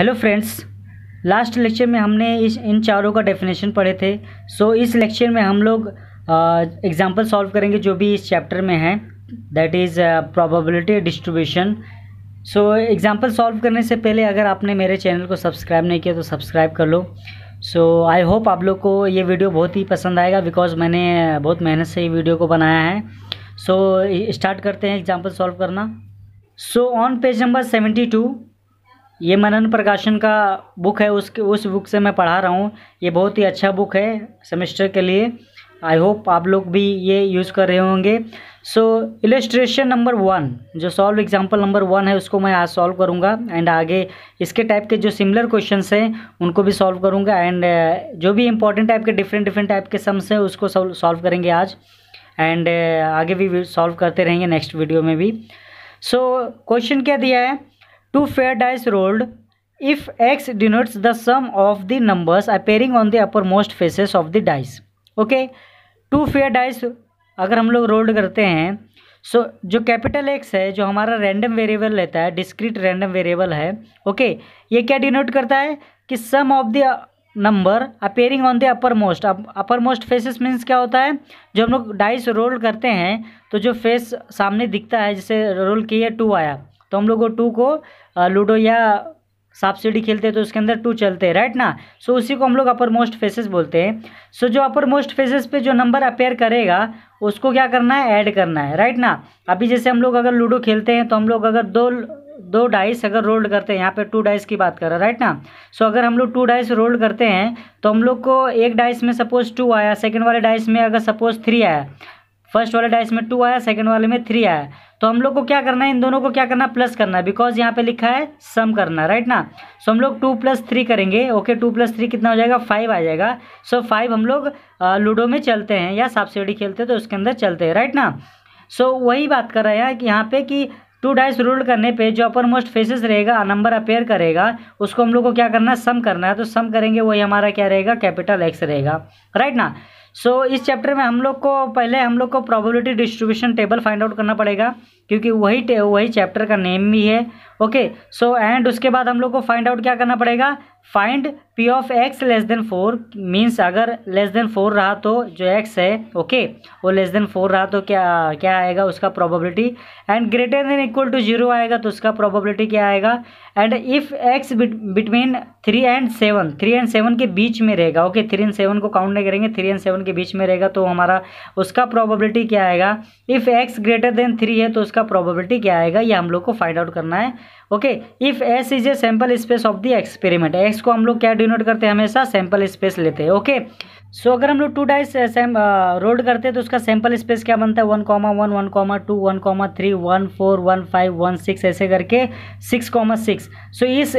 Hello friends last lecture में हमने इस इन चारों का डेफिनेशन पढ़े थे सो so, इस लेक्चर में हम लोग एग्जांपल uh, सॉल्व करेंगे जो भी इस चैप्टर में है that is probability distribution so example solve करने से पहले अगर आपने मेरे चैनल को सब्सक्राइब नहीं किया तो सब्सक्राइब कर लो सो आई होप आप लोग को ये वीडियो बहुत ही पसंद आएगा बिकॉज मैंने बहुत मेहनत से ये वीडियो को बनाया है सो so, स्टार्ट करते हैं एग्जाम्पल सॉल्व करना so on page number seventy two ये मनन प्रकाशन का बुक है उसके उस बुक से मैं पढ़ा रहा हूँ ये बहुत ही अच्छा बुक है सेमेस्टर के लिए आई होप आप लोग भी ये यूज़ कर रहे होंगे सो इलेस्ट्रेशन नंबर वन जो सॉल्व एग्जाम्पल नंबर वन है उसको मैं आज सॉल्व करूँगा एंड आगे इसके टाइप के जो सिमिलर क्वेश्चन हैं उनको भी सॉल्व करूँगा एंड uh, जो भी इंपॉर्टेंट टाइप के डिफरेंट डिफरेंट टाइप के सम्स हैं उसको सॉल्व करेंगे आज एंड uh, आगे भी सॉल्व करते रहेंगे नेक्स्ट वीडियो में भी सो so, क्वेश्चन क्या दिया है two fair dice rolled if X denotes the sum of the numbers appearing on the upper most faces of the dice okay two fair dice अगर हम लोग रोल्ड करते हैं सो so, जो कैपिटल एक्स है जो हमारा रैंडम वेरिएबल रहता है डिस्क्रीट रैंडम वेरिएबल है ओके okay, ये क्या डिनोट करता है कि sum of the number appearing on the upper most upper most faces means क्या होता है जो हम लोग डाइस रोल करते हैं तो जो फेस सामने दिखता है जैसे रोल किए टू आया तो हम लोग वो टू को लूडो या सांप सीढ़ी खेलते हैं तो उसके अंदर टू चलते हैं राइट ना सो उसी को हम लोग अपर मोस्ट फेसेस बोलते हैं सो जो अपर मोस्ट फेसेस पे जो नंबर अपेयर करेगा उसको क्या करना है ऐड करना है राइट ना अभी जैसे हम लोग अगर लूडो खेलते हैं तो हम लोग अगर दो दो डाइस अगर रोल्ड करते हैं यहाँ पे टू डाइस की बात कर रहा है राइट ना सो so, अगर हम लोग टू डाइस रोल्ड करते हैं तो हम लोग को एक डाइस में सपोज टू आया सेकेंड वाले डाइस में अगर सपोज थ्री आया फर्स्ट वाले डाइस में टू आया सेकेंड वाले में थ्री आया तो हम लोग को क्या करना है इन दोनों को क्या करना प्लस करना है बिकॉज यहाँ पे लिखा है सम करना राइट ना सो so, हम लोग टू प्लस थ्री करेंगे ओके टू प्लस थ्री कितना हो जाएगा फाइव आ जाएगा सो so, फाइव हम लोग लूडो में चलते हैं या साप सीढ़ी खेलते हैं तो उसके अंदर चलते हैं राइट ना सो so, वही बात कर रहे हैं कि यहाँ पे कि टू डाइस रूल करने पे जो अपर मोस्ट फेसेस रहेगा नंबर अपेयर करेगा उसको हम लोग को क्या करना है सम करना है तो सम करेंगे वही हमारा क्या रहेगा कैपिटल एक्स रहेगा राइट ना सो so, इस चैप्टर में हम लोग को पहले हम लोग को probability distribution table find out करना पड़ेगा क्योंकि वही वही चैप्टर का नेम भी है ओके सो एंड उसके बाद हम लोग को फाइंड आउट क्या करना पड़ेगा find P of X less than four means अगर लेस देन फोर रहा तो जो एक्स है ओके okay, वो लेस देन फोर रहा तो क्या क्या आएगा उसका probability and greater than equal to zero आएगा तो उसका प्रोबेबिलिटी क्या आएगा and if X between three and seven three and seven के बीच में रहेगा ओके थ्री एंड सेवन को काउंट नहीं करेंगे थ्री एंड सेवन के बीच में रहेगा तो हमारा उसका प्रॉबिलिटी क्या आएगा if X greater than three है तो उसका इसका प्रोबेबिलिटी क्या आएगा ये हम लोग को फाइंड आउट करना है okay if S is a sample space of the experiment X को हम लोग क्या डिनोट करते हैं हमेशा सैम्पल स्पेस लेते हैं ओके सो अगर हम लोग टू डाइस रोड करते हैं तो उसका सैम्पल स्पेस क्या बनता है one comma one one comma two one comma three one four one five one six ऐसे करके सिक्स कॉमा सिक्स सो इस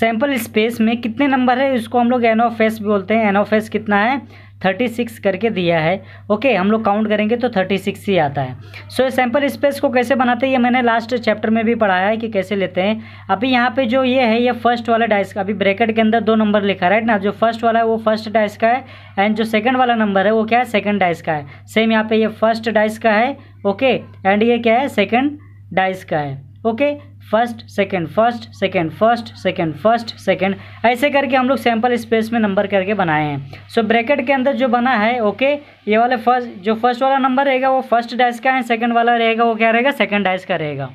सैम्पल स्पेस में कितने नंबर है इसको हम लोग एन ऑफ एस बोलते हैं एन ऑफ एस कितना है थर्टी सिक्स करके दिया है ओके हम लोग काउंट करेंगे तो थर्टी सिक्स ही आता है सो so, सैम्पल स्पेस को कैसे बनाते हैं ये मैंने लास्ट चैप्टर में भी पढ़ाया है कि कैसे लेते हैं अभी यहाँ पे जो ये है ये फर्स्ट वाला डाइस का अभी ब्रैकेट के अंदर दो नंबर लिखा राइट ना जो फर्स्ट वाला है वो फर्स्ट डाइस का है एंड जो सेकेंड वाला नंबर है वो क्या है सेकेंड डाइस का है सेम यहाँ पे ये फर्स्ट डाइस का है ओके एंड ये क्या है सेकेंड डाइस का है okay first second first second first second first second ऐसे करके हम लोग सैम्पल स्पेस में नंबर करके बनाए हैं सो so, ब्रैकेट के अंदर जो बना है ओके okay, ये वाले फर्स्ट जो फर्स्ट वाला नंबर रहेगा वो फर्स्ट डाइस का है सेकेंड वाला रहेगा वो क्या रहेगा सेकेंड डाइस का रहेगा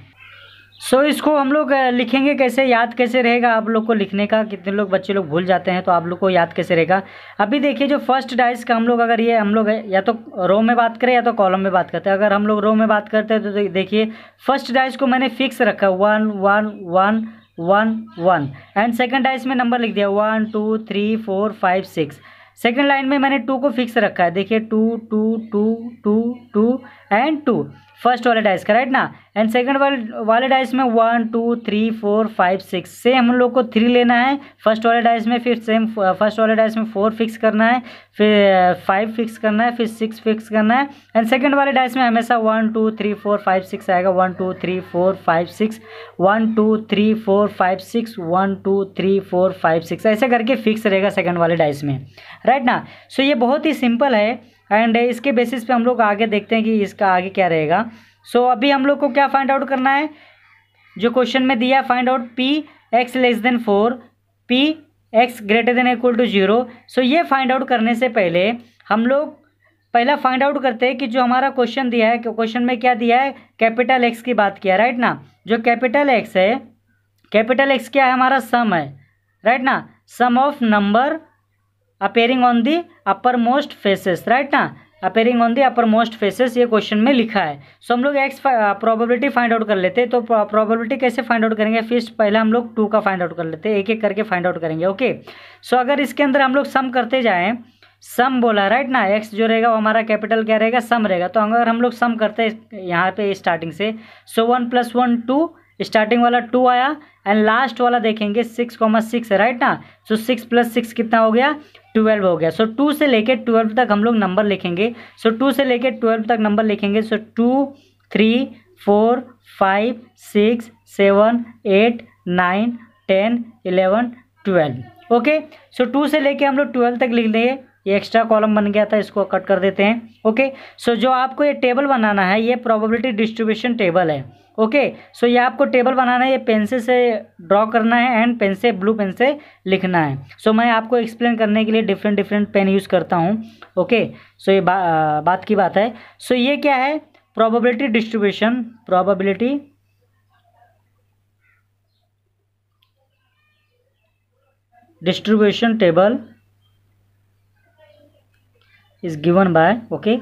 सो so, इसको हम लोग लिखेंगे कैसे याद कैसे रहेगा आप लोग को लिखने का कितने लोग बच्चे लोग भूल जाते हैं तो आप लोग को याद कैसे रहेगा अभी देखिए जो फर्स्ट डाइस का हम लोग अगर ये हम लोग या तो रो में बात करें या तो कॉलम में बात करते हैं अगर हम लोग रो में बात करते हैं तो देखिए फर्स्ट डाइस को मैंने फिक्स रखा one one one one one and second dice में नंबर लिख दिया one two three four five six second line में मैंने टू को फिक्स रखा है देखिए two two two two two and two first वाले डाइस का राइट ना एंड सेकंड वाले वाले डाइस में one two three four five six same हम लोग को थ्री लेना है फर्स्ट वाले डाइस में फिर सेम फर्स्ट वाले डाइस में फोर फिक्स करना है फिर फाइव uh, फिक्स करना है फिर सिक्स फिक्स करना है एंड सेकंड वाले डाइस में हमेशा one two three four five six आएगा one two three four five six one two three four five six one two three four five six ऐसे करके फिक्स रहेगा सेकेंड वाले डाइस में राइट ना सो so ये बहुत ही सिंपल है एंड इसके बेसिस पे हम लोग आगे देखते हैं कि इसका आगे क्या रहेगा सो so, अभी हम लोग को क्या फाइंड आउट करना है जो क्वेश्चन में दिया find out P X less than four P X greater than equal to zero so ये फाइंड आउट करने से पहले हम लोग पहला फाइंड आउट करते हैं कि जो हमारा क्वेश्चन दिया है क्वेश्चन में क्या दिया है कैपिटल एक्स की बात किया राइट ना जो कैपिटल एक्स है कैपिटल एक्स क्या है हमारा सम है राइट ना sum of number appearing on the upper most faces right ना appearing on the upper most faces ये क्वेश्चन में लिखा है सो so, हम लोग एक्स प्रोबेबिलिटी फाइंड आउट कर लेते हैं तो प्रोबेबिलिटी uh, कैसे फाइंड आउट करेंगे फर्स्ट पहले हम लोग टू का फाइंड आउट कर लेते हैं एक एक करके फाइंड आउट करेंगे ओके सो so, अगर इसके अंदर हम लोग सम करते जाएँ सम बोला राइट ना एक्स जो रहेगा वो हमारा कैपिटल क्या रहेगा सम रहेगा तो अगर हम लोग सम करते हैं यहाँ पे स्टार्टिंग से so one plus one two starting वाला टू आया एंड लास्ट वाला देखेंगे सिक्स कॉमा सिक्स राइट ना सो सिक्स प्लस सिक्स कितना हो गया ट्वेल्व हो गया सो टू से लेके ट्वेल्व तक हम लोग नंबर लिखेंगे सो टू से लेके ट्वेल्व तक नंबर लिखेंगे so two three four five six seven eight nine ten eleven twelve okay so two से लेके हम लोग ट्वेल्व तक लिख देंगे ये एक्स्ट्रा कॉलम बन गया था इसको कट कर देते हैं ओके okay? सो so, जो आपको ये टेबल बनाना है ये प्रोबेबिलिटी डिस्ट्रीब्यूशन टेबल है ओके सो ये आपको टेबल बनाना है ये पेंसिल से ड्रॉ करना है एंड पेन से ब्लू पेन से लिखना है सो so, मैं आपको एक्सप्लेन करने के लिए डिफरेंट डिफरेंट पेन यूज़ करता हूँ ओके सो ये बा, बात की बात है सो so, ये क्या है probability distribution probability distribution table is given by okay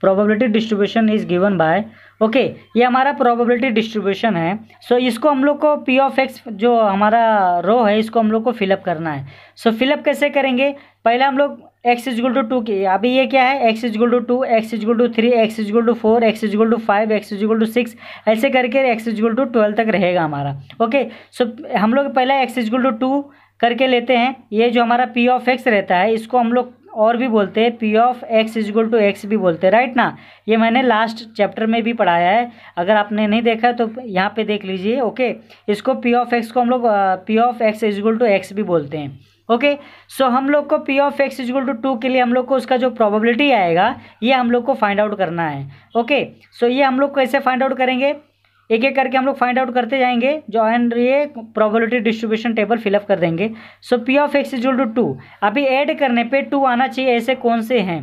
probability distribution is given by okay ये हमारा प्रोबेबिलिटी डिस्ट्रीब्यूशन है सो इसको हम लोग को पी ऑफ एक्स जो हमारा रो है इसको हम लोग को फिलअप करना है सो so, फिलअप कैसे करेंगे पहले हम लोग एक्स इजगुल टू टू की अभी ये क्या है X is equal to two X is equal to three X is equal to four X is equal to five X is equal to six ऐसे करके एक्स इजगुल टू ट्वेल्व तक रहेगा हमारा ओके सो so, हम लोग पहले एक्स इजगुल टू टू करके लेते हैं ये जो हमारा पी ऑफ एक्स रहता है इसको हम लोग और भी बोलते हैं P of X equal to X भी बोलते हैं राइट ना ये मैंने लास्ट चैप्टर में भी पढ़ाया है अगर आपने नहीं देखा है तो यहाँ पे देख लीजिए ओके इसको पी ऑफ एक्स को हम लोग P of X equal to X भी बोलते हैं ओके सो हम लोग को P of X is equal to two के लिए हम लोग को उसका जो प्रॉबिलिटी आएगा ये हम लोग को फाइंड आउट करना है ओके okay, सो so ये हम लोग कैसे फाइंड आउट करेंगे एक एक करके हम लोग फाइंड आउट करते जाएंगे जो एंड ये प्रोबेबिलिटी डिस्ट्रीब्यूशन टेबल फिलअप कर देंगे so P of X is two two अभी ऐड करने पे टू आना चाहिए ऐसे कौन से हैं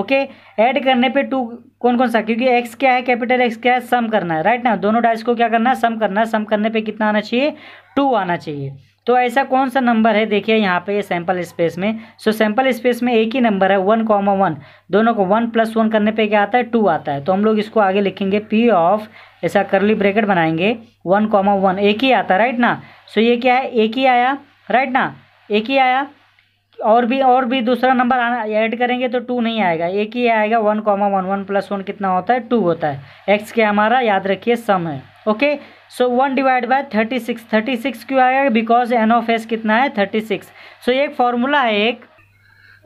ओके ऐड करने पे टू कौन कौन सा क्योंकि एक्स क्या है कैपिटल एक्स क्या है सम करना है राइट ना दोनों डाइस को क्या करना है सम करना है सम करने पे कितना आना चाहिए टू आना चाहिए तो ऐसा कौन सा नंबर है देखिए यहाँ पे ये सैंपल स्पेस में सो सैंपल स्पेस में एक ही नंबर है वन कॉमा वन दोनों को वन प्लस वन करने पे क्या आता है टू आता है तो हम लोग इसको आगे लिखेंगे पी ऑफ ऐसा करली ब्रैकेट बनाएंगे वन कॉमा वन एक ही आता राइट ना सो ये क्या है एक ही आया राइट ना एक ही आया और भी और भी दूसरा नंबर आना ऐड करेंगे तो टू नहीं आएगा एक ही आएगा one comma one one plus one कितना होता है टू होता है एक्स के हमारा याद रखिए सम है okay so one divide by thirty six thirty six क्यों आएगा बिकॉज एन ऑफ एस कितना है थर्टी सिक्स सो एक फार्मूला है एक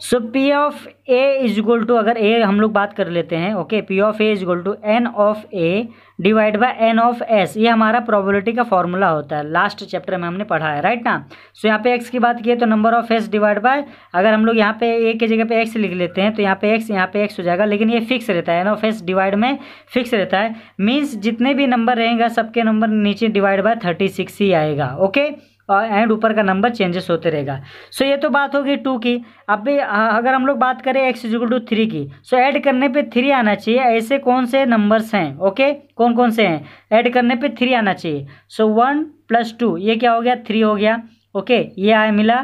so P of A is equal to अगर ए हम लोग बात कर लेते हैं okay P of A is equal to N of A divide by N of S ये हमारा प्रोबेबिलिटी का फॉर्मूला होता है लास्ट चैप्टर में हमने पढ़ा है राइट ना सो so, यहाँ पे एक्स की बात की है तो number of S divide by अगर हम लोग यहाँ पे ए की जगह पे एक्स लिख लेते हैं तो यहाँ पे एक्स यहाँ पे एक्स हो जाएगा लेकिन ये फिक्स रहता है एन ऑफ एस डिवाइड में फिक्स रहता है मीन्स जितने भी नंबर रहेंगे सबके नंबर नीचे डिवाइड बाय थर्टी सिक्स ही आएगा ओके okay? एंड ऊपर का नंबर चेंजेस होते रहेगा सो so, ये तो बात होगी टू की अब भी अगर हम लोग बात करें एक्स इजिकल टू थ्री की सो so, ऐड करने पे थ्री आना चाहिए ऐसे कौन से नंबर्स हैं ओके कौन कौन से हैं ऐड करने पे थ्री आना चाहिए सो वन प्लस टू ये क्या हो गया थ्री हो गया ओके okay, ये आया मिला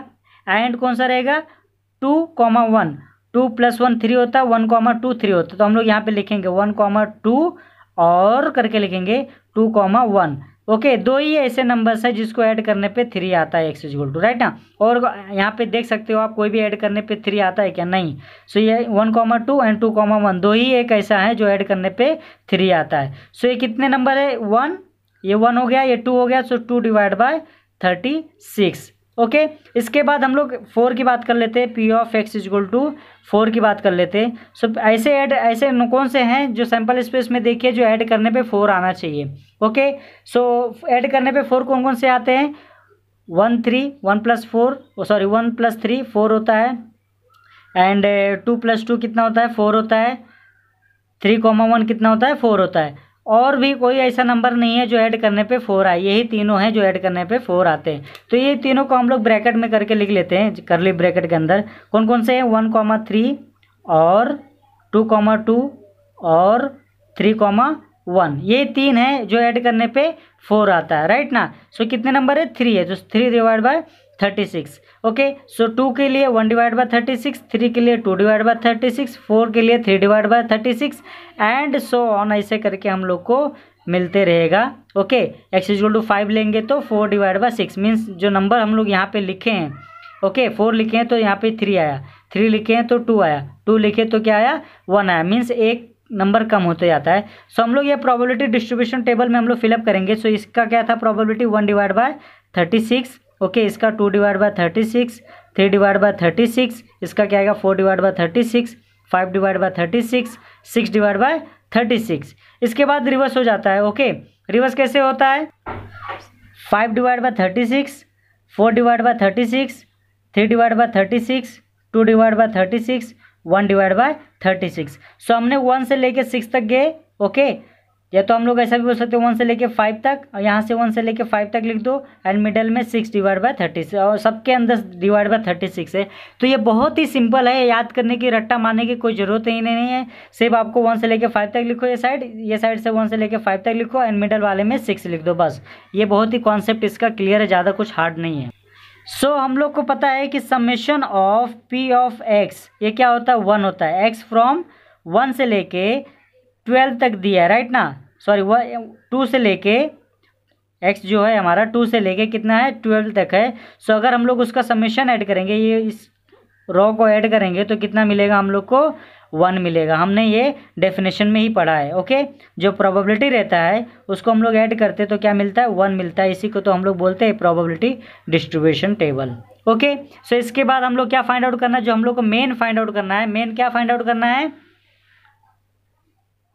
एंड कौन सा रहेगा two comma one two plus one three होता है वन कॉमा टू थ्री होता तो हम लोग यहाँ पर लिखेंगे वन कॉमा टू और करके लिखेंगे two comma one okay okay, दो ही ऐसे नंबर्स है जिसको ऐड करने पे थ्री आता है एक्स इजगुल टू राइट ना और यहाँ पे देख सकते हो आप कोई भी ऐड करने पे थ्री आता है क्या नहीं सो so, ये one comma two and two comma one दो ही एक ऐसा है जो ऐड करने पे थ्री आता है सो so, ये कितने नंबर है वन ये वन हो गया ये टू हो गया so two divide by thirty six okay इसके बाद हम लोग फोर की बात कर लेते हैं P of X is equal to four की बात कर लेते हैं सो ऐसे ऐड ऐसे कौन से हैं जो सैम्पल स्पेस में देखिए जो ऐड करने पे फोर आना चाहिए ओके सो ऐड करने पे फोर कौन कौन से आते हैं one three one plus four sorry one plus three four होता है एंड टू प्लस टू कितना होता है फोर होता है थ्री कॉमा वन कितना होता है फोर होता है और भी कोई ऐसा नंबर नहीं है जो ऐड करने पे फोर आए यही तीनों हैं जो ऐड करने पे फोर आते हैं तो ये तीनों को हम लोग ब्रैकेट में करके लिख लेते हैं करली ब्रैकेट के अंदर कौन कौन से हैं वन कॉमा थ्री और टू कॉमा टू और थ्री कॉमा वन ये तीन है जो ऐड करने पे फोर आता है राइट ना सो कितने नंबर है थ्री है जो तो three divide by thirty six okay so two के लिए one divide by thirty six three के लिए two divide by thirty six four के लिए three divide by thirty six and so on ऐसे करके हम लोग को मिलते रहेगा okay X equal to five लेंगे तो four divide by six means जो नंबर हम लोग यहाँ पे लिखे हैं ओके okay, फोर लिखे हैं तो यहाँ पे थ्री आया थ्री लिखे हैं तो टू आया टू लिखे तो क्या आया वन आया मीन्स एक नंबर कम होते जाता है सो so, हम लोग ये प्रोबेबिलिटी डिस्ट्रीब्यूशन टेबल में हम लोग फिलअप करेंगे सो so, इसका क्या था probability one divide by thirty six okay इसका two divide by thirty six three divide by thirty six इसका क्या आएगा four divide by thirty six five divide by thirty six six divide by thirty six इसके बाद reverse हो जाता है okay reverse कैसे होता है five divide by thirty six four divide by thirty six three divide by thirty six two divide by thirty six one divide by thirty six so हमने one से लेके सिक्स तक गए ओके okay? या तो हम लोग ऐसा भी बोल सकते हैं वन से लेके फाइव तक और यहाँ से वन से लेके फाइव तक लिख दो एंड मिडल में six divide by thirty six और सबके अंदर डिवाइड बाय थर्टी सिक्स है तो ये बहुत ही सिंपल है याद करने की रट्टा मारने की कोई ज़रूरत ही नहीं है सिर्फ आपको वन से लेके फाइव तक लिखो ये साइड ये साइड से वन से लेके फाइव तक लिखो एंड मिडल वाले में सिक्स लिख दो बस ये बहुत ही कॉन्सेप्ट इसका क्लियर है ज़्यादा कुछ हार्ड नहीं है सो so, हम लोग को पता है कि summation of P of X ये क्या होता है वन होता है एक्स फ्रॉम वन से लेके ट्वेल्व तक दिया है राइट ना सॉरी वह टू से लेके एक्स जो है हमारा टू से लेके कितना है ट्वेल्व तक है सो अगर हम लोग उसका समेशन ऐड करेंगे ये इस रॉ को ऐड करेंगे तो कितना मिलेगा हम लोग को वन मिलेगा हमने ये डेफिनेशन में ही पढ़ा है ओके जो प्रोबेबिलिटी रहता है उसको हम लोग ऐड करते तो क्या मिलता है वन मिलता है इसी को तो हम लोग बोलते हैं probability distribution table okay so इसके बाद हम लोग क्या फाइंड आउट करना है जो हम लोग को मेन फाइंड आउट करना है मेन क्या फाइंड आउट करना है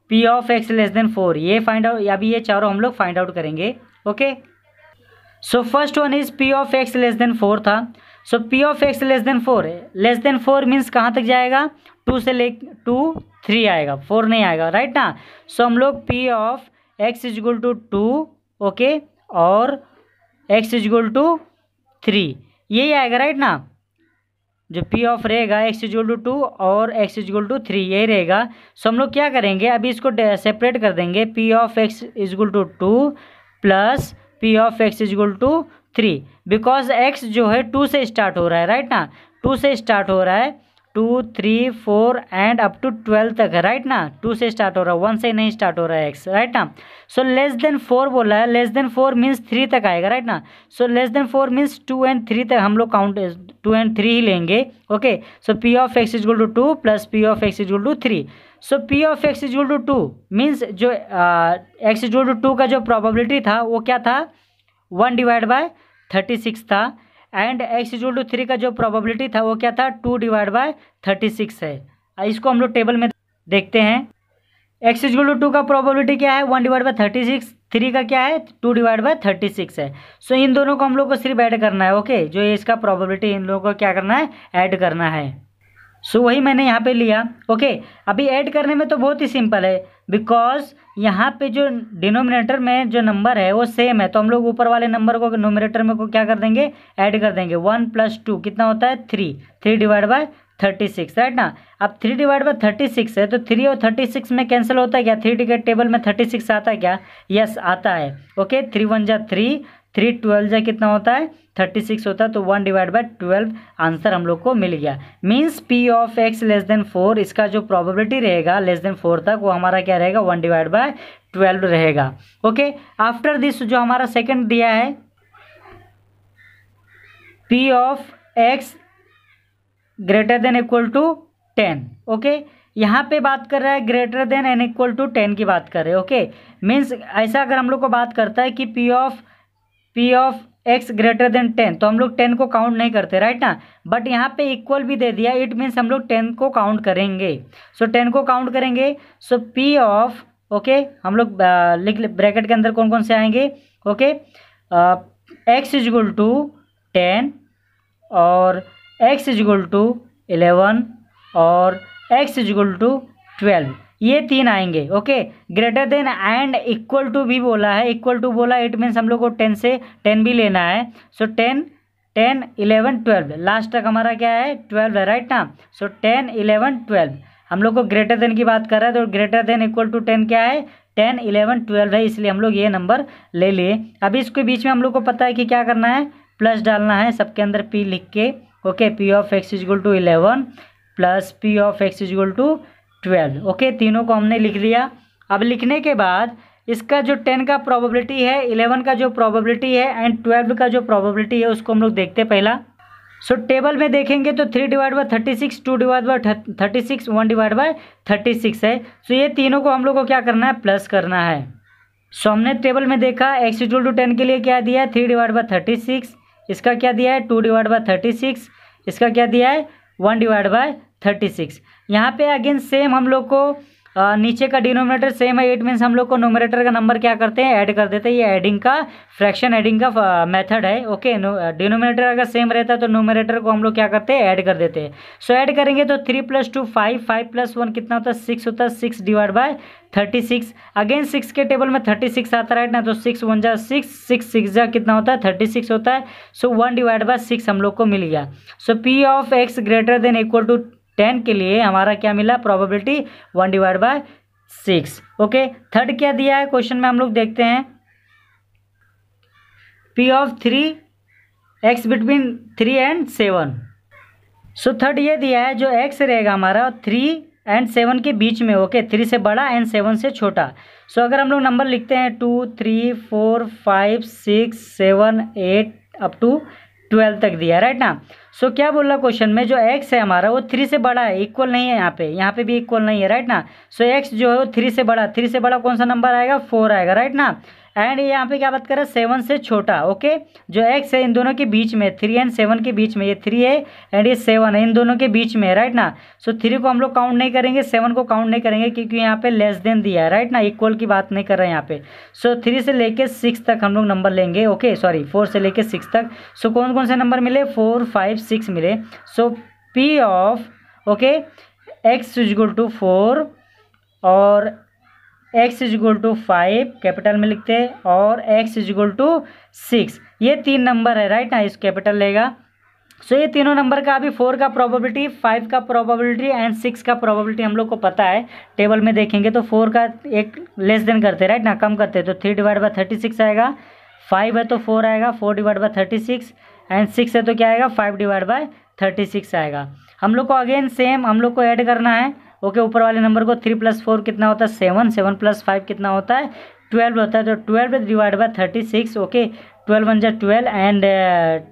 P of X less than four ये फाइंड आउट अभी ये चारों हम लोग फाइंड आउट करेंगे okay so first one is P of X less than four था so P of X less than four less than four means कहाँ तक जाएगा टू से ले टू थ्री आएगा फोर नहीं आएगा राइट ना सो हम लोग P of X is equal to two okay और एक्स इजगुल टू थ्री यही आएगा राइट ना जो पी ऑफ रहेगा एक्स इजल टू टू और एक्स इजल टू थ्री यही रहेगा सो हम लोग क्या करेंगे अभी इसको सेपरेट कर देंगे P of X equal to two plus P of X equal to three because X जो है टू से स्टार्ट हो रहा है राइट ना टू से स्टार्ट हो रहा है two three four and up to twelve तक है राइट ना टू से स्टार्ट हो रहा है वन से नहीं स्टार्ट हो रहा है एक्स राइट ना सो लेस देन फोर बोला है less than four means three तक आएगा राइट ना so less than four means two and three तक हम लोग काउंट टू एंड थ्री ही लेंगे okay so P of X equal to two plus P of X equal to three so P of X equal to two means जो X equal to two का जो probability था वो क्या था one divide by thirty six था and X equal to three का जो प्रोबेबिलिटी था वो क्या था two divide by thirty six है इसको हम लोग टेबल में देखते हैं एक्स इजल टू टू का प्रोबेबिलिटी क्या है one divide by thirty six three का क्या है two divide by thirty six है सो so, इन दोनों को हम लोग को सिर्फ ऐड करना है ओके okay? जो इसका प्रोबेबिलिटी इन लोगों को क्या करना है ऐड करना है सो वही मैंने यहाँ पे लिया ओके अभी ऐड करने में तो बहुत ही सिंपल है बिकॉज यहाँ पे जो डिनोमिनेटर में जो नंबर है वो सेम है तो हम लोग ऊपर वाले नंबर को नोमिनेटर में को क्या कर देंगे ऐड कर देंगे वन प्लस टू कितना होता है three three divide by thirty six right ना अब three divide by thirty six है तो थ्री और थर्टी सिक्स में कैंसिल होता है क्या थ्री टिकट टेबल में थर्टी सिक्स आता है क्या यस yes, आता है ओके थ्री वन जा थ्री थ्री ट्वेल्व जै कितना होता है थर्टी सिक्स होता है तो one divide by twelve answer हम लोग को मिल गया means P of X less than four इसका जो प्रॉबिलिटी रहेगा लेस देन फोर तक वो हमारा क्या रहेगा वन डिवाइड बाय ट्वेल्व रहेगा ओके आफ्टर दिस जो हमारा सेकेंड दिया है P of X greater than equal to ten okay यहाँ पे बात कर रहा है greater than and equal to ten की बात कर रहे हैं ओके मीन्स ऐसा अगर हम लोग को बात करता है कि P of P of X greater than ten तो हम लोग टेन को काउंट नहीं करते राइट ना बट यहाँ पे इक्वल भी दे दिया इट मीन्स हम लोग टेन को काउंट करेंगे सो so, टेन को काउंट करेंगे सो पी ऑफ ओके हम लोग uh, लिख ब्रैकेट के अंदर कौन कौन से आएंगे okay X is equal to ten और एक्स इजगुल टू इलेवन और एक्स इजगुल टू ट्वेल्व ये तीन आएंगे okay greater than and equal to भी बोला है इक्वल टू बोला इट मीन्स हम लोग को टेन से टेन भी लेना है so ten ten eleven twelve last तक हमारा क्या है ट्वेल्व है राइट ना सो टेन इलेवन ट्वेल्व हम लोग को ग्रेटर देन की बात कर रहे हैं तो greater than equal to ten क्या है टेन इलेवन ट्वेल्व है इसलिए हम लोग ये नंबर ले लिए अभी इसके बीच में हम लोग को पता है कि क्या करना है प्लस डालना है सबके अंदर पी लिख के okay P of X is equal to eleven plus P of X is equal to twelve okay तीनों को हमने लिख लिया अब लिखने के बाद इसका जो टेन का प्रोबेबिलिटी है इलेवन का जो प्रोबेबिलिटी है एंड ट्वेल्व का जो प्रोबेबिलिटी है उसको हम लोग देखते पहला सो so, टेबल में देखेंगे तो three divide by thirty six two divide by thirty six one divide by thirty six है सो so, ये तीनों को हम लोग को क्या करना है प्लस करना है सो so, हमने टेबल में देखा एक्स इक्वल टू टेन के लिए क्या दिया है three divide by thirty six इसका क्या दिया है two divide by thirty six इसका क्या दिया है one divide by thirty six यहाँ पे अगेन सेम हम लोग को नीचे का डिनोमिनेटर सेम है एट मीन्स हम लोग को नोमिनेटर का नंबर क्या करते हैं ऐड कर देते हैं ये एडिंग का फ्रैक्शन एडिंग का मेथड है ओके डिनोमिनेटर अगर सेम रहता है तो नोमिनेटर को हम लोग क्या करते हैं ऐड कर देते हैं सो ऐड करेंगे तो three plus two five five plus one कितना होता है सिक्स होता है six divide by thirty six again six के टेबल में थर्टी सिक्स आता राइट ना तो सिक्स वन जा सिक्स सिक्स सिक्स जा कितना होता है थर्टी सिक्स होता है so one divide by six हम लोग को मिल गया so P of X greater than equal to ten के लिए हमारा क्या मिला probability one divide by six okay third क्या दिया है क्वेश्चन में हम लोग देखते हैं P of three X between three and seven so third ये दिया है जो एक्स रहेगा हमारा थ्री एंड सेवन के बीच में ओके okay? थ्री से बड़ा एंड सेवन से छोटा सो so, अगर हम लोग नंबर लिखते हैं two three four five six seven eight up to twelve तक दिया राइट ना सो क्या बोल रहा क्वेश्चन में जो एक्स है हमारा वो थ्री से बड़ा है इक्वल नहीं है यहाँ पे यहाँ पे भी इक्वल नहीं है राइट ना सो एक्स जो है वो थ्री से बड़ा थ्री से बड़ा कौन सा नंबर आएगा फोर आएगा राइट ना एंड यहाँ पे क्या बात कर रहा है सेवन से छोटा ओके जो एक्स है इन दोनों के बीच में थ्री एंड सेवन के बीच में ये थ्री है एंड ये सेवन है इन दोनों के बीच में राइट ना सो so, थ्री को हम लोग काउंट नहीं करेंगे सेवन को काउंट नहीं करेंगे क्योंकि यहाँ पे लेस देन दिया है राइट ना इक्वल की बात नहीं कर रहे हैं यहाँ पे सो so, थ्री से लेके सिक्स तक हम लोग नंबर लेंगे ओके सॉरी फोर से लेके सिक्स तक सो so, कौन कौन से नंबर मिले फोर फाइव सिक्स मिले so P of okay X is equal to four और X is equal to five capital में लिखते हैं और एक्स इजगोल टू सिक्स ये तीन नंबर है राइट हाँ, ना इस कैपिटल लेगा सो so, ये तीनों नंबर का अभी फोर का प्रोबेबिलिटी फाइव का प्रोबेबिलिटी एंड सिक्स का प्रोबेबिलिटी हम लोग को पता है टेबल में देखेंगे तो फोर का एक लेस देन करते राइट हाँ, ना कम करते तो three divide by thirty six आएगा फाइव है तो फोर आएगा four divide by thirty six and six है तो क्या आएगा five divide by thirty six आएगा हम लोग को अगेन सेम हम लोग को ऐड करना है ओके ऊपर वाले नंबर को थ्री प्लस फोर कितना होता है सेवन सेवन प्लस फाइव कितना होता है ट्वेल्व होता है तो twelve divide by thirty six okay twelve one uh, जा ट्वेल्व एंड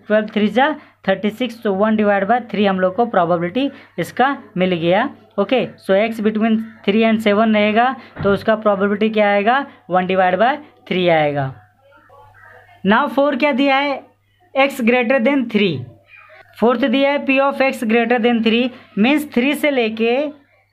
ट्वेल्व थ्री जा थर्टी सिक्स तो वन डिवाइड बाय थ्री हम लोग को प्रॉबिलिटी इसका मिल गया okay so X between three and seven रहेगा तो उसका प्रॉबिलिटी क्या आएगा वन डिवाइड बाय थ्री आएगा नाव फोर क्या दिया है X greater than three fourth दिया है P of X greater than three means three से लेके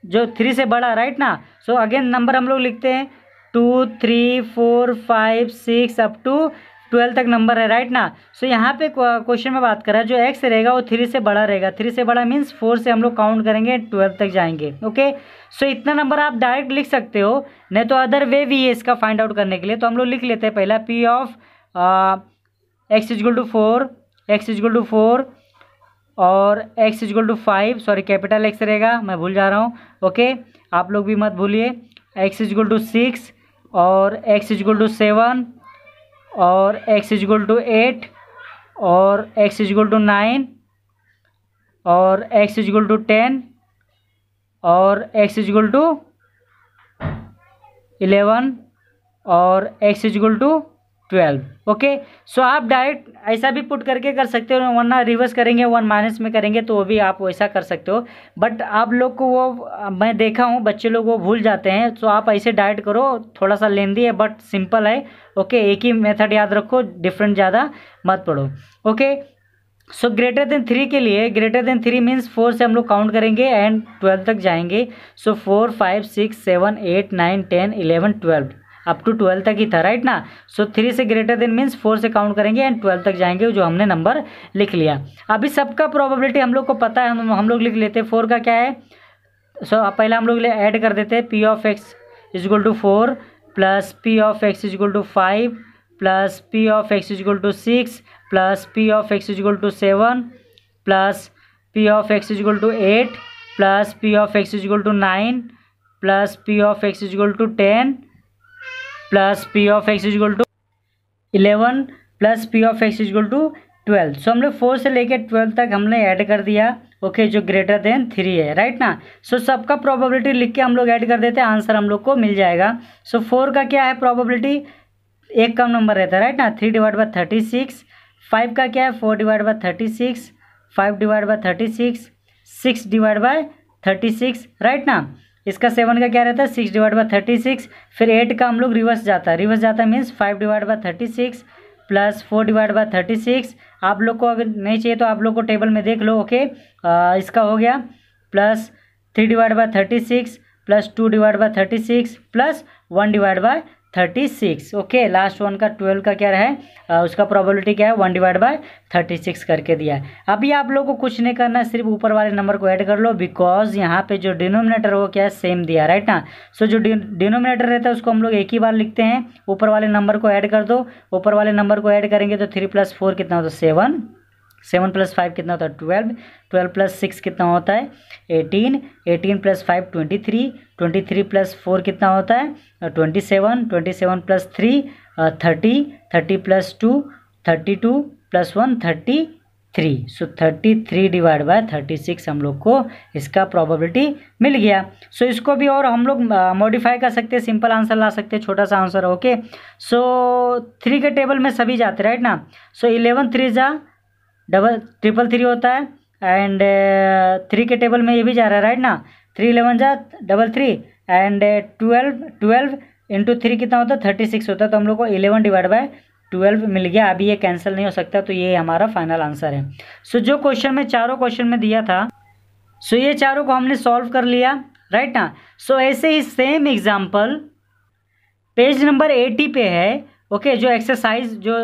जो थ्री से बड़ा राइट ना सो अगेन नंबर हम लोग लिखते हैं two three four five six up to twelve तक नंबर है राइट ना सो यहाँ पे क्वेश्चन में बात कर रहा है जो एक्स रहेगा वो थ्री से बड़ा रहेगा थ्री से बड़ा मीन्स फोर से हम लोग काउंट करेंगे ट्वेल्व तक जाएंगे ओके सो इतना नंबर आप डायरेक्ट लिख सकते हो नहीं तो अदर वे भी है इसका फाइंड आउट करने के लिए तो हम लोग लिख लेते हैं पहला P of X is equal to four X is equal to four और X equal to five sorry capital X रहेगा मैं भूल जा रहा हूँ ओके आप लोग भी मत भूलिए एक्स इजल टू सिक्स और एक्स इजल टू सेवन और एक्स इजल टू एट और एक्स इजल टू नाइन और एक्स इजल टू टेन और एक्स इजल टू इलेवन और X equal to twelve okay so आप डायरेक्ट ऐसा भी put करके कर सकते हो वरना रिवर्स करेंगे वन माइनस में करेंगे तो वो भी आप वैसा कर सकते हो बट आप लोग को वो मैं देखा हूँ बच्चे लोग वो भूल जाते हैं सो तो आप ऐसे डायरेक्ट करो थोड़ा सा लेंदी है बट सिंपल है ओके एक ही मेथड याद रखो डिफरेंट ज़्यादा मत पढ़ो okay so greater than three के लिए greater than three means four से हम लोग काउंट करेंगे एंड ट्वेल्व तक जाएंगे so four five six seven eight nine ten eleven twelve up to twelve तक ही था राइट ना सो थ्री से ग्रेटर देन मीन्स फोर से काउंट करेंगे एंड ट्वेल्व तक जाएंगे जो हमने नंबर लिख लिया अभी सबका प्रॉबिलिटी हम लोग को पता है हम हम लोग लिख लेते हैं फोर का क्या है सो so, पहले हम लोग ऐड कर देते हैं P of X is equal to four plus P of X is equal to five plus P of X is equal to six plus P of X is equal to seven plus P of X is equal to eight plus P of X is equal to nine plus P of X is equal to ten plus P of X is equal to eleven plus P of X is equal to twelve so हमने four से लेकर twelve तक हमने add कर दिया okay जो greater than three है right ना सो so, सबका प्रोबेबिलिटी लिख के हम लोग ऐड कर देते हैं आंसर हम लोग को मिल जाएगा सो so, फोर का क्या है प्रोबेबिलिटी एक कम नंबर रहता है राइट ना three divide by thirty six five का क्या है four divide by thirty six five divide by thirty six six divide by thirty six right ना इसका सेवन का क्या रहता है six divide by thirty six फिर एट का हम लोग रिवर्स जाता है रिवर्स जाता है means five divide by thirty six plus four divide by thirty six आप लोग को अगर नहीं चाहिए तो आप लोग को टेबल में देख लो ओके आ, इसका हो गया plus three divide by thirty six plus two divide by thirty six plus one divide by thirty six okay last one का ट्वेल्व का क्या है आ, उसका प्रोबेबिलिटी क्या है one divide by thirty six करके दिया है अभी आप लोग को कुछ नहीं करना सिर्फ ऊपर वाले नंबर को ऐड कर लो बिकॉज यहाँ पे जो डिनोमिनेटर वो क्या है सेम दिया राइट ना सो जो डिनोमिनेटर रहता है उसको हम लोग एक ही बार लिखते हैं ऊपर वाले नंबर को ऐड कर दो ऊपर वाले नंबर को ऐड करेंगे तो थ्री प्लस फोर कितना होता है सेवन सेवन प्लस फाइव कितना होता है ट्वेल्व ट्वेल्व प्लस सिक्स कितना होता है eighteen eighteen plus five twenty three twenty three plus four कितना होता है twenty seven twenty seven plus three thirty thirty plus two thirty two plus one thirty three so thirty three divide by thirty six हम लोग को इसका probability मिल गया सो so, इसको भी और हम लोग मॉडिफाई कर सकते हैं सिंपल आंसर ला सकते हैं छोटा सा आंसर ओके सो थ्री के टेबल में सभी जाते राइट ना सो इलेवन थ्री जा डबल ट्रिपल थ्री होता है एंड थ्री uh, के टेबल में ये भी जा रहा है राइट ना थ्री इलेवन जा double three and twelve twelve into three कितना होता है थर्टी सिक्स होता है तो हम लोग को इलेवन डिवाइड बाय ट्वेल्व मिल गया अभी ये कैंसिल नहीं हो सकता तो ये हमारा फाइनल आंसर है सो so, जो क्वेश्चन में चारों क्वेश्चन में दिया था सो so, ये चारों को हमने सॉल्व कर लिया राइट ना सो so, ऐसे ही same example page number eighty पे है ओके जो एक्सरसाइज जो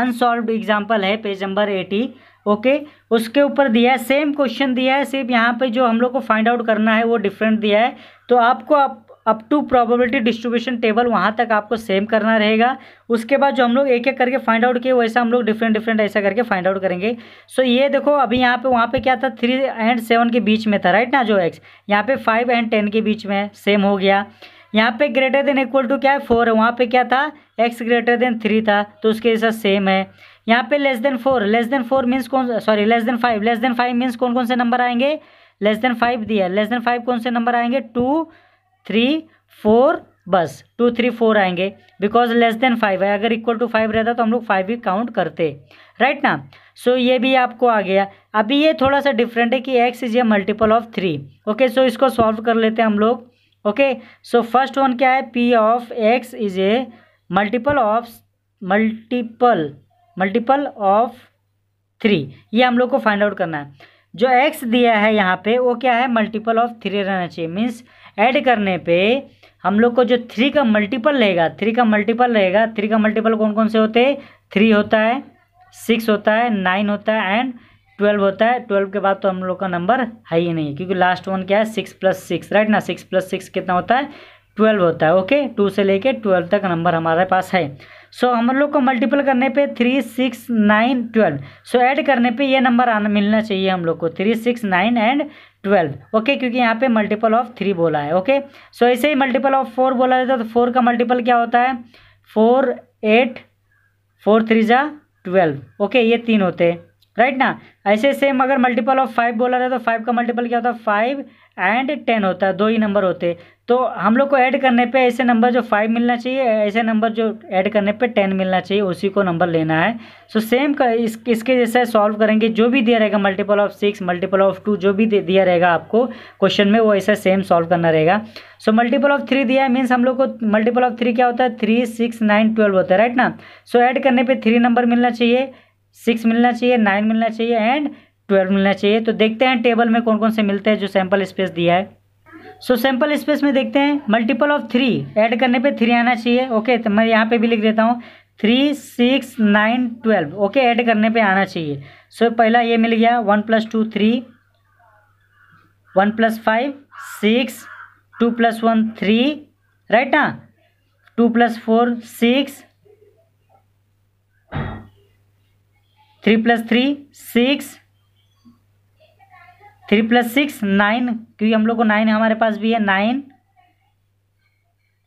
अनसॉल्व uh, एग्जाम्पल है पेज नंबर एटी ओके उसके ऊपर दिया है सेम क्वेश्चन दिया है सिर्फ यहाँ पे जो हम लोग को फाइंड आउट करना है वो डिफरेंट दिया है तो आपको आप up to probability distribution table वहाँ तक आपको सेम करना रहेगा उसके बाद जो हम लोग एक एक करके फाइंड आउट किए वैसा हम लोग डिफरेंट डिफरेंट ऐसा करके फाइंड आउट करेंगे सो so, ये देखो अभी यहाँ पे वहाँ पे क्या था थ्री एंड सेवन के बीच में था राइट ना जो एक्स यहाँ पे फाइव एंड टेन के बीच में सेम हो गया यहाँ पे ग्रेटर देन इक्वल टू क्या है फोर है वहाँ पे क्या था एक्स ग्रेटर देन थ्री था तो उसके साथ सेम है यहाँ पे less than four less than four means कौन sorry less than five less than five means कौन कौन से नंबर आएंगे लेस देन फाइव दिया लेस देन फाइव कौन से नंबर आएंगे टू थ्री फोर बस टू थ्री फोर आएंगे बिकॉज लेस देन फाइव है अगर इक्वल टू फाइव रहता तो हम लोग फाइव ही काउंट करते राइट right ना सो so, ये भी आपको आ गया अभी ये थोड़ा सा डिफरेंट है कि X is a multiple of three okay so इसको सॉल्व कर लेते हैं हम लोग ओके सो फर्स्ट वन क्या है P of X is a multiple of multiple multiple of three ये हम लोग को फाइंड आउट करना है जो एक्स दिया है यहाँ पे वो क्या है मल्टीपल ऑफ थ्री रहना चाहिए मीन्स ऐड करने पे हम लोग को जो थ्री का मल्टीपल रहेगा थ्री का मल्टीपल रहेगा थ्री का मल्टीपल कौन कौन से होते हैं थ्री होता है सिक्स होता है नाइन होता है एंड ट्वेल्व होता है ट्वेल्व के बाद तो हम लोग का नंबर है ही नहीं क्योंकि लास्ट वन क्या है सिक्स प्लस सिक्स राइट ना सिक्स प्लस सिक्स कितना होता है ट्वेल्व होता है ओके टू से लेके ट्वेल्व तक नंबर हमारे पास है सो so, हम लोग को मल्टीपल करने पे three six nine twelve so add करने पे ये नंबर आना मिलना चाहिए हम लोग को three six nine and twelve okay क्योंकि यहाँ पे मल्टीपल ऑफ थ्री बोला है ओके okay? सो so, ऐसे ही मल्टीपल ऑफ फोर बोला जाता है तो फोर का मल्टीपल क्या होता है फोर एट फोर थ्री जा ट्वेल्व ओके ये तीन होते हैं राइट ना ऐसे सेम अगर मल्टीपल ऑफ फाइव बोला रहे तो फाइव का मल्टीपल क्या होता है फाइव एंड टेन होता है दो ही नंबर होते तो हम लोग को ऐड करने पे ऐसे नंबर जो फाइव मिलना चाहिए ऐसे नंबर जो ऐड करने पे टेन मिलना चाहिए उसी को नंबर लेना है सो so, सेम इस, इसके जैसे सॉल्व करेंगे जो भी दिया रहेगा multiple of six multiple of two जो भी दिया रहेगा आपको क्वेश्चन में वो ऐसा सेम सॉल्व करना रहेगा सो मल्टीपल ऑफ थ्री दिया है मीन्स हम लोग को मल्टीपल ऑफ थ्री क्या होता है थ्री सिक्स नाइन ट्वेल्व होता है राइट ना सो so, ऐड करने पर थ्री नंबर मिलना चाहिए सिक्स मिलना चाहिए नाइन मिलना चाहिए एंड ट्वेल्व मिलना चाहिए तो देखते हैं टेबल में कौन कौन से मिलते हैं जो सैम्पल स्पेस दिया है सो सैम्पल स्पेस में देखते हैं मल्टीपल ऑफ थ्री ऐड करने पे थ्री आना चाहिए ओके तो मैं यहाँ पे भी लिख देता हूँ three six nine twelve okay add करने पे आना चाहिए सो so, पहला ये मिल गया one plus two three one plus five six two plus one three right ना two plus four six three plus three six three plus six nine क्योंकि हम लोग को नाइन हमारे पास भी है nine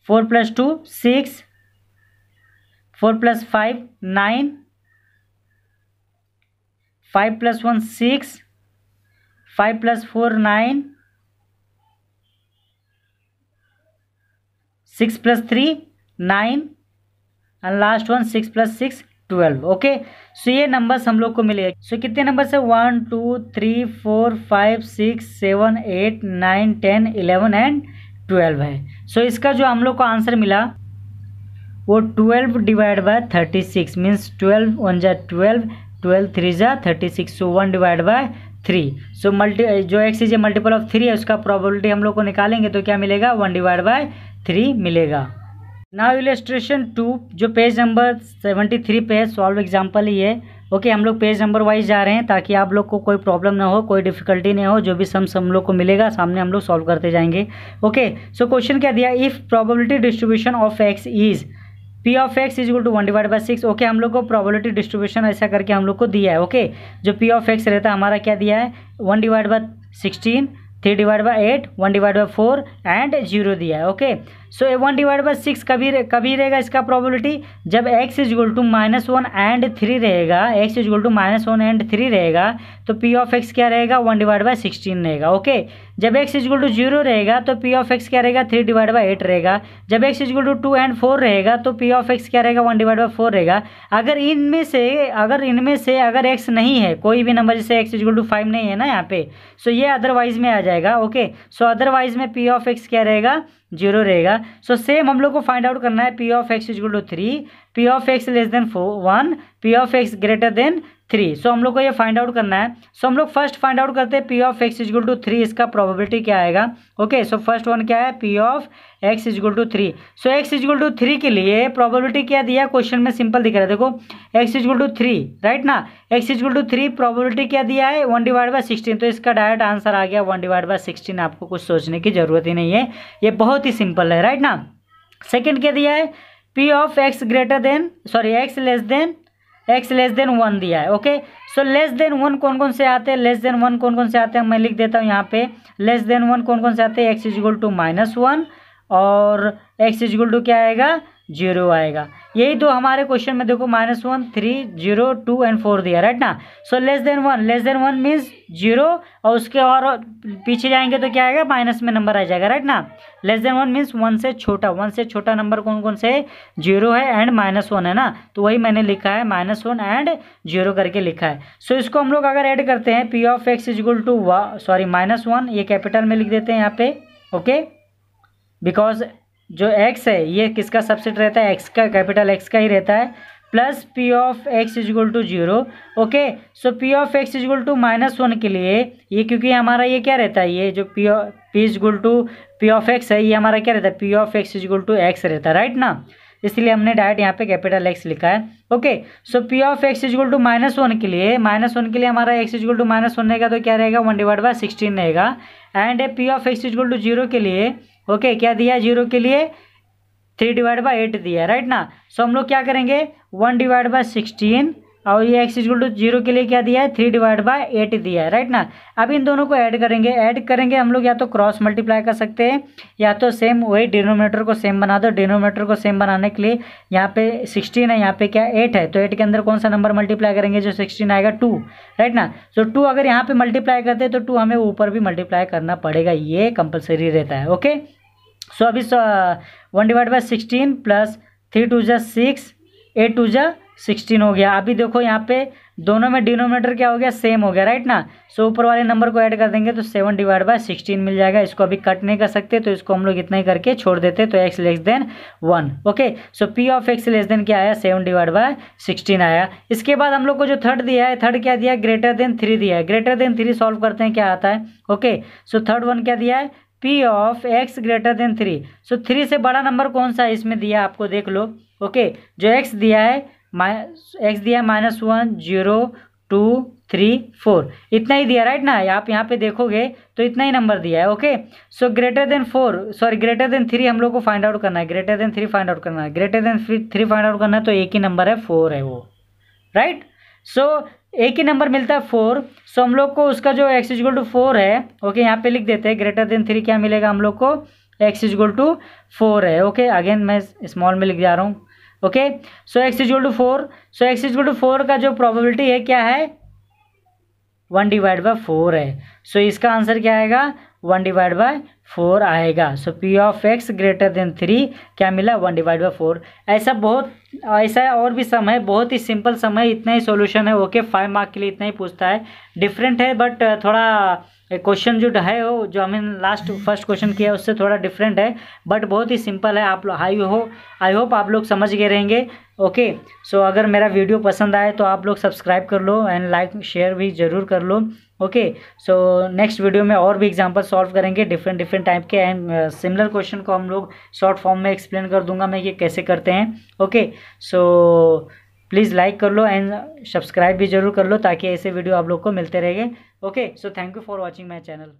four plus two six four plus five nine five plus one six five plus four nine six plus three nine and last one six plus six twelve okay so ये numbers हम लोग को मिले so so, कितने numbers है one two three four five six seven eight nine ten eleven and twelve है so so, इसका जो हम लोग को आंसर मिला वो twelve divide by thirty six means twelve one जै ट्वेल्व ट्वेल्व थ्री जै thirty six so one divide by three so multi जो X is a multiple of three है उसका प्रॉबलिटी हम लोग को निकालेंगे तो क्या मिलेगा वन डिवाइड बाय थ्री मिलेगा नाउ इलेस्ट्रेशन टू जो पेज नंबर सेवेंटी थ्री पे है सॉल्व एग्जाम्पल ही है ओके हम लोग पेज नंबर वाइज जा रहे हैं ताकि आप लोग को कोई प्रॉब्लम ना हो कोई डिफिकल्टी ना हो जो भी सम्स हम लोग को मिलेगा सामने हम लोग सॉल्व करते जाएंगे ओके सो क्वेश्चन क्या दिया if probability distribution of X is P of X equal to one divide by six okay हम लोग को प्रॉबिलिटी डिस्ट्रीब्यूशन ऐसा करके हम लोग को दिया है ओके okay? जो पी ऑफ एक्स रहता है हमारा क्या दिया है one divide by sixteen three divide by eight one divide by four and zero दिया है okay okay? So a one divide by six कभी कभी रहेगा इसका प्रोबेबिलिटी जब X is equal to minus one and three रहेगा X is equal to minus one and three रहेगा तो पी ऑफ एक्स क्या रहेगा वन डिवाइड बाई सिक्सटीन रहेगा ओके जब X is equal to zero रहेगा तो पी ऑफ एक्स क्या रहेगा थ्री डिवाइड बाई एट रहेगा जब X is equal to two and four रहेगा तो पी ऑफ एक्स क्या रहेगा वन डिवाइड बाई फोर रहेगा अगर इनमें से अगर इनमें से अगर एक्स नहीं है कोई भी नंबर जैसे X is equal to five नहीं है ना यहाँ पे सो so ये अदरवाइज में आ जाएगा ओके सो अदरवाइज में पी ऑफ एक्स क्या रहेगा जीरो रहेगा सो सेम हम लोग को फाइंड आउट करना है P of X is to three P of X less than four one P of X greater than three so हम लोग को ये फाइंड आउट करना है सो so, हम लोग फर्स्ट फाइंड आउट करते हैं P of X is equal to three इसका प्रोबेबिलिटी क्या आएगा ओके सो फर्स्ट वन क्या है P of X is equal to three so X is equal to three के लिए प्रोबेबिलिटी क्या दिया क्वेश्चन में सिंपल दिख रहा है देखो X is equal to three right ना X is equal to three probability क्या दिया है वन डिवाइड बाय सिक्सटीन तो इसका डायरेक्ट आंसर आ गया वन डिवाइड बाय सिक्सटीन आपको कुछ सोचने की जरूरत ही नहीं है ये बहुत ही सिंपल है राइट ना सेकेंड क्या दिया है P of X greater than sorry X less than X less than one दिया है okay so less than one कौन कौन से आते हैं लेस देन वन कौन कौन से आते हैं मैं लिख देता हूँ यहाँ पे लेस देन वन कौन कौन से आते हैं X is equal to minus one और एक्स इजिकल टू क्या आएगा जीरो आएगा यही दो तो हमारे क्वेश्चन में देखो minus one three zero two and four दिया राइट ना so less than one less than one means zero और उसके और पीछे जाएंगे तो क्या आएगा माइनस में नंबर आ जाएगा राइट ना less than one means one से छोटा वन से छोटा नंबर कौन कौन से जीरो है एंड माइनस वन है ना तो वही मैंने लिखा है माइनस वन एंड जीरो करके लिखा है सो so, इसको हम लोग अगर ऐड करते हैं P of X is equal to sorry minus one ये कैपिटल में लिख देते हैं यहाँ पे ओके बिकॉज जो एक्स है ये किसका सबसेट रहता है एक्स का कैपिटल एक्स का ही रहता है plus P of X is equal to zero okay so P of X is equal to minus one के लिए ये क्योंकि हमारा ये क्या रहता है ये जो P P is equal to P of X है ये हमारा क्या रहता है P of X is equal to X रहता है राइट ना इसलिए हमने डायरेक्ट यहाँ पे कैपिटल एक्स लिखा है okay so P of X is equal to minus one के लिए माइनस वन के लिए हमारा X is equal to minus one रहेगा तो क्या रहेगा वन डिवाइड बाय सिक्सटीन रहेगा and P of X is equal to zero के लिए ओके क्या दिया जीरो के लिए थ्री डिवाइड बाई एट दिया राइट ना सो so, हम लोग क्या करेंगे वन डिवाइड बाई सिक्सटीन और ये एक्स इजल टू जीरो के लिए क्या दिया है थ्री डिवाइड बाय एट दिया है राइट ना अब इन दोनों को ऐड करेंगे ऐड करेंगे हम लोग या तो क्रॉस मल्टीप्लाई कर सकते हैं या तो सेम वही डिनोमीटर को सेम बना दो डिनोमीटर को सेम बनाने के लिए यहाँ पे सिक्सटीन है यहाँ पे क्या एट है तो एट के अंदर कौन सा नंबर मल्टीप्लाई करेंगे जो सिक्सटीन आएगा टू राइट ना तो टू अगर यहाँ पर मल्टीप्लाई करते तो टू हमें ऊपर भी मल्टीप्लाई करना पड़ेगा ये कंपल्सरी रहता है ओके सो अभी one divide by sixteen plus three two जै सिक्स एट टू जै सिक्सटीन हो गया अभी देखो यहाँ पे दोनों में डिनोमिनेटर क्या हो गया सेम हो गया राइट ना सो so, ऊपर वाले नंबर को ऐड कर देंगे तो सेवन डिवाइड बाय सिक्सटीन मिल जाएगा इसको अभी कट नहीं कर सकते तो इसको हम लोग इतना ही करके छोड़ देते तो X less than one okay so P of X less than क्या आया सेवन डिवाइड बाय सिक्सटीन आया इसके बाद हम लोग को जो थर्ड दिया है थर्ड क्या दिया ग्रेटर देन थ्री दिया है ग्रेटर देन थ्री सॉल्व करते हैं क्या आता है ओके सो थर्ड वन क्या दिया है P of X greater than three so three से बड़ा नंबर कौन सा है इसमें दिया आपको देख लो ओके okay, जो एक्स दिया है एक्स दिया minus one zero two three four इतना ही दिया राइट ना आप यहाँ पे देखोगे तो इतना ही नंबर दिया है okay so greater than four sorry greater than three हम लोग को फाइंड आउट करना है greater than three find out करना है greater than three find out करना है तो एक ही नंबर है फोर है वो राइट right? सो so, एक ही नंबर मिलता है फोर सो हम लोग को उसका जो X is equal to four okay okay okay, यहाँ पे लिख देते हैं ग्रेटर देन थ्री क्या मिलेगा हम लोग को X is equal to four okay okay okay, again मैं स्मॉल में लिख जा रहा हूँ okay so X equal to four so X equal to four का जो प्रोबेबिलिटी है क्या है वन डिवाइड बाय फोर है सो so, इसका आंसर क्या आएगा वन डिवाइड बाय फोर आएगा so P of X greater than three क्या मिला वन डिवाइड बाय फोर ऐसा बहुत ऐसा और भी सम है बहुत ही सिंपल सम है इतना ही सॉल्यूशन है ओके फाइव मार्क के लिए इतना ही पूछता है डिफरेंट है बट थोड़ा क्वेश्चन जो है वो जो हमने लास्ट फर्स्ट क्वेश्चन किया है उससे थोड़ा डिफरेंट है बट बहुत ही सिंपल है आप लोग आई हो आई होप आप लोग समझ गए रहेंगे ओके सो अगर मेरा वीडियो पसंद आए तो आप लोग सब्सक्राइब कर लो एंड लाइक शेयर भी ज़रूर कर लो ओके सो नेक्स्ट वीडियो में और भी एग्जांपल सॉल्व करेंगे डिफरेंट डिफरेंट टाइप के एंड सिमिलर क्वेश्चन को हम लोग शॉर्ट फॉर्म में एक्सप्लेन कर दूंगा मैं ये कैसे करते हैं ओके सो प्लीज़ लाइक कर लो एंड सब्सक्राइब भी जरूर कर लो ताकि ऐसे वीडियो आप लोग को मिलते रहेंगे okay so thank you for watching my channel